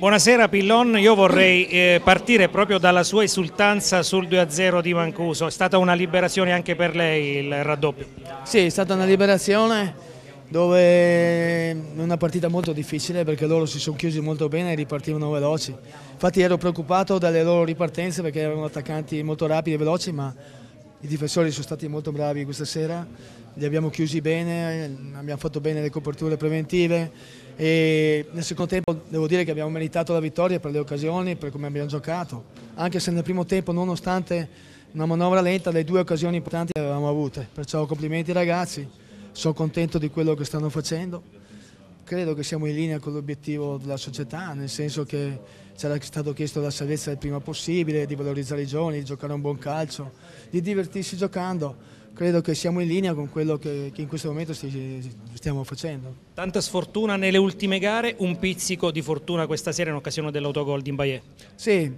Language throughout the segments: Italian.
Buonasera Pillon, io vorrei eh, partire proprio dalla sua esultanza sul 2-0 di Mancuso, è stata una liberazione anche per lei il raddoppio? Sì, è stata una liberazione dove è una partita molto difficile perché loro si sono chiusi molto bene e ripartivano veloci, infatti ero preoccupato dalle loro ripartenze perché erano attaccanti molto rapidi e veloci ma i difensori sono stati molto bravi questa sera, li abbiamo chiusi bene, abbiamo fatto bene le coperture preventive e nel secondo tempo devo dire che abbiamo meritato la vittoria per le occasioni, per come abbiamo giocato, anche se nel primo tempo nonostante una manovra lenta le due occasioni importanti le avevamo avute, perciò complimenti ragazzi, sono contento di quello che stanno facendo credo che siamo in linea con l'obiettivo della società, nel senso che ci era stato chiesto la salvezza il prima possibile, di valorizzare i giovani, di giocare un buon calcio, di divertirsi giocando. Credo che siamo in linea con quello che, che in questo momento stiamo facendo. Tanta sfortuna nelle ultime gare, un pizzico di fortuna questa sera in occasione dell'autogol di Mbaye. Sì,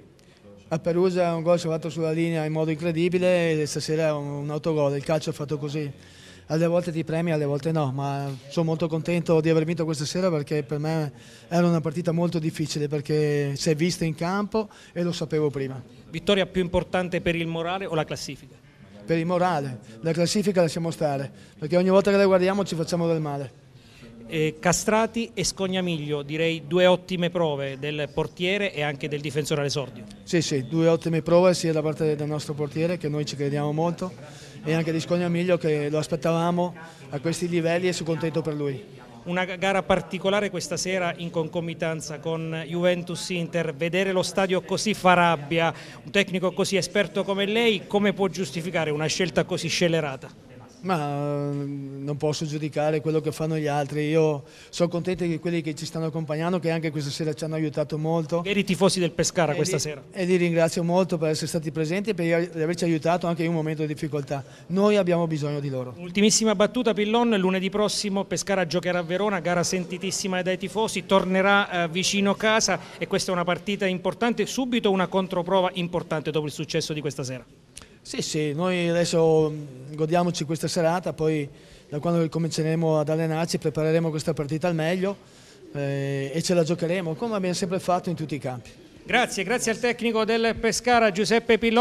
a Perugia un gol si è fatto sulla linea in modo incredibile e stasera un autogol, il calcio è fatto così alle volte ti premi, alle volte no, ma sono molto contento di aver vinto questa sera perché per me era una partita molto difficile perché si è vista in campo e lo sapevo prima. Vittoria più importante per il morale o la classifica? Per il morale, la classifica lasciamo stare, perché ogni volta che la guardiamo ci facciamo del male. Castrati e Scognamiglio, direi due ottime prove del portiere e anche del difensore all'esordio. Sì, sì, due ottime prove sia da parte del nostro portiere che noi ci crediamo molto e anche di Scogna Scognamiglio che lo aspettavamo a questi livelli e sono contento per lui una gara particolare questa sera in concomitanza con Juventus Inter, vedere lo stadio così fa rabbia, un tecnico così esperto come lei, come può giustificare una scelta così scellerata? Ma mm, non posso giudicare quello che fanno gli altri, io sono contento di quelli che ci stanno accompagnando, che anche questa sera ci hanno aiutato molto. Veri tifosi del Pescara e questa li, sera. E li ringrazio molto per essere stati presenti e per averci aiutato anche in un momento di difficoltà. Noi abbiamo bisogno di loro. Ultimissima battuta Pillon, lunedì prossimo Pescara giocherà a Verona, gara sentitissima dai tifosi, tornerà eh, vicino casa e questa è una partita importante, subito una controprova importante dopo il successo di questa sera. Sì, sì, noi adesso mm, godiamoci questa serata, poi da quando cominceremo ad allenarci prepareremo questa partita al meglio eh, e ce la giocheremo come abbiamo sempre fatto in tutti i campi. Grazie, grazie al tecnico del Pescara Giuseppe Pilloni.